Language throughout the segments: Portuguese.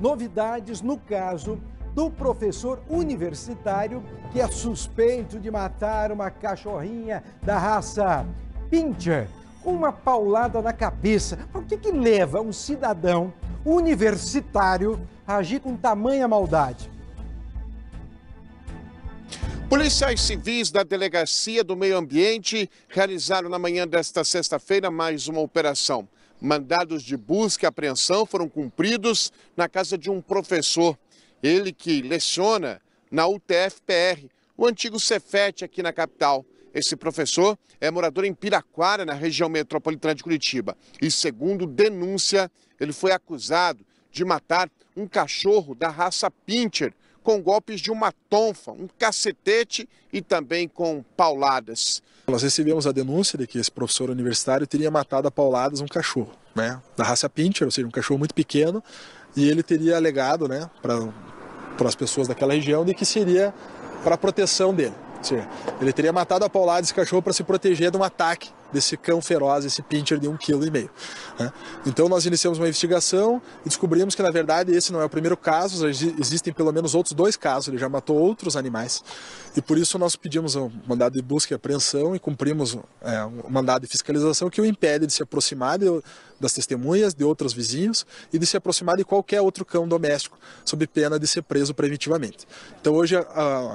Novidades no caso do professor universitário que é suspeito de matar uma cachorrinha da raça Pincher com uma paulada na cabeça. Por o que, que leva um cidadão universitário a agir com tamanha maldade? Policiais civis da Delegacia do Meio Ambiente realizaram na manhã desta sexta-feira mais uma operação. Mandados de busca e apreensão foram cumpridos na casa de um professor, ele que leciona na UTFPR, o antigo Cefet aqui na capital. Esse professor é morador em Piraquara, na região metropolitana de Curitiba. E segundo denúncia, ele foi acusado de matar um cachorro da raça Pincher, com golpes de uma tonfa, um cacetete e também com pauladas. Nós recebemos a denúncia de que esse professor universitário teria matado a pauladas um cachorro, né, da raça pincher, ou seja, um cachorro muito pequeno, e ele teria alegado, né, para as pessoas daquela região de que seria para proteção dele. Ou seja, ele teria matado a pauladas esse cachorro para se proteger de um ataque desse cão feroz, esse pincher de um quilo e meio. Né? Então nós iniciamos uma investigação e descobrimos que na verdade esse não é o primeiro caso, existem pelo menos outros dois casos, ele já matou outros animais e por isso nós pedimos um mandado de busca e apreensão e cumprimos é, um mandado de fiscalização que o impede de se aproximar de, das testemunhas, de outros vizinhos e de se aproximar de qualquer outro cão doméstico, sob pena de ser preso preventivamente. Então hoje a,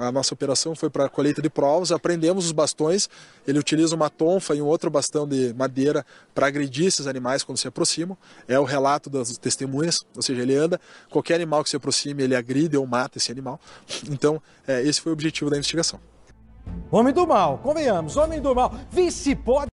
a nossa operação foi para a colheita de provas, aprendemos os bastões, ele utiliza uma tonfa e um outro bastão de madeira para agredir esses animais quando se aproximam. É o relato das testemunhas, ou seja, ele anda, qualquer animal que se aproxime, ele agride ou mata esse animal. Então, é, esse foi o objetivo da investigação. Homem do mal, convenhamos, homem do mal. Vice pode.